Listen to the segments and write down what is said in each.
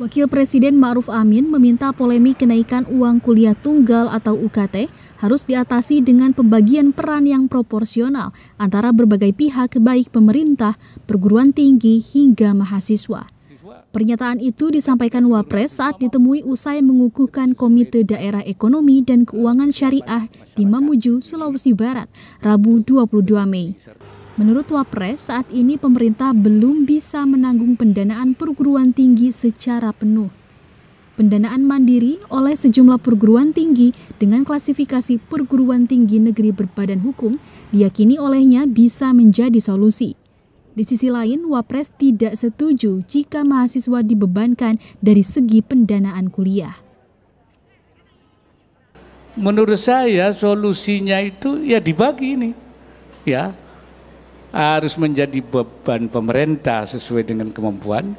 Wakil Presiden Ma'ruf Amin meminta polemik kenaikan uang kuliah tunggal atau UKT harus diatasi dengan pembagian peran yang proporsional antara berbagai pihak baik pemerintah, perguruan tinggi, hingga mahasiswa. Pernyataan itu disampaikan Wapres saat ditemui usai mengukuhkan Komite Daerah Ekonomi dan Keuangan Syariah di Mamuju, Sulawesi Barat, Rabu 22 Mei. Menurut Wapres, saat ini pemerintah belum bisa menanggung pendanaan perguruan tinggi secara penuh. Pendanaan mandiri oleh sejumlah perguruan tinggi dengan klasifikasi perguruan tinggi negeri berbadan hukum diyakini olehnya bisa menjadi solusi. Di sisi lain, Wapres tidak setuju jika mahasiswa dibebankan dari segi pendanaan kuliah. Menurut saya solusinya itu ya dibagi ini. Ya, harus menjadi beban pemerintah sesuai dengan kemampuan,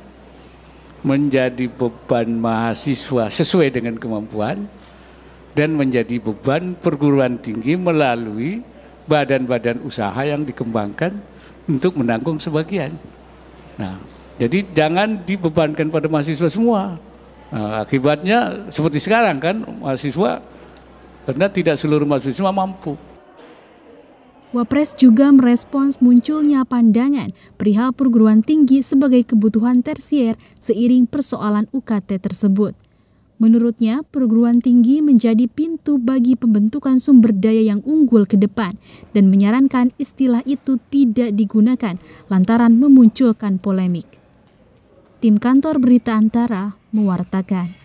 menjadi beban mahasiswa sesuai dengan kemampuan, dan menjadi beban perguruan tinggi melalui badan-badan usaha yang dikembangkan untuk menanggung sebagian. Nah, jadi jangan dibebankan pada mahasiswa semua. Nah, akibatnya seperti sekarang kan mahasiswa karena tidak seluruh mahasiswa mampu. Wapres juga merespons munculnya pandangan perihal perguruan tinggi sebagai kebutuhan tersier seiring persoalan UKT tersebut. Menurutnya, perguruan tinggi menjadi pintu bagi pembentukan sumber daya yang unggul ke depan dan menyarankan istilah itu tidak digunakan lantaran memunculkan polemik. Tim kantor berita antara mewartakan.